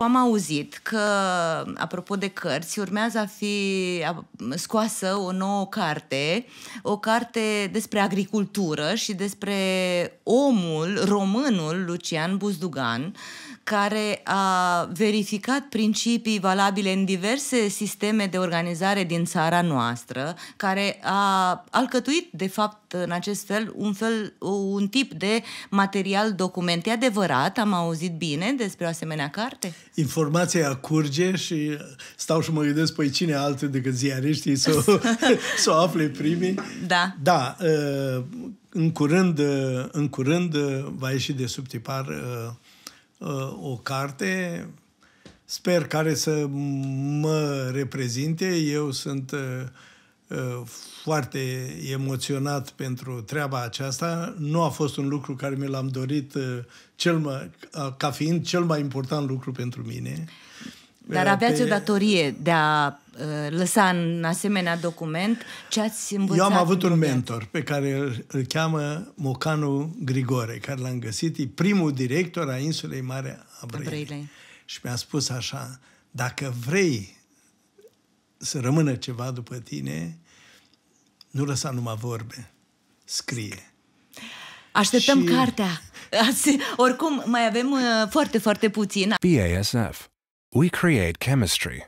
Am auzit că, apropo de cărți, urmează a fi scoasă o nouă carte, o carte despre agricultură și despre omul, românul Lucian Buzdugan, uh, care a verificat principii valabile în diverse sisteme de organizare din țara noastră, care a alcătuit, de fapt, în acest fel, un, fel, un tip de material document. E adevărat, am auzit bine despre o asemenea carte? Informația curge și stau și mă gândesc, păi cine altul decât ziariștii să, să o afle primii? Da. Da, ă, în curând, ă, în curând ă, va ieși de sub tipar Uh, o carte, sper care să mă reprezinte. Eu sunt uh, uh, foarte emoționat pentru treaba aceasta. Nu a fost un lucru care mi l-am dorit cel mai, ca fiind cel mai important lucru pentru mine. Dar aveați Pe... o datorie de a Uh, lăsa în asemenea document ce ați învățat? Eu am avut un mentor pe care îl, îl cheamă Mocanu Grigore, care l-am găsit, e primul director a insulei Mare a Și mi-a spus așa, dacă vrei să rămână ceva după tine, nu lăsa numai vorbe, scrie. Așteptăm și... cartea. Azi, oricum, mai avem uh, foarte, foarte puțin. BASF. We create chemistry.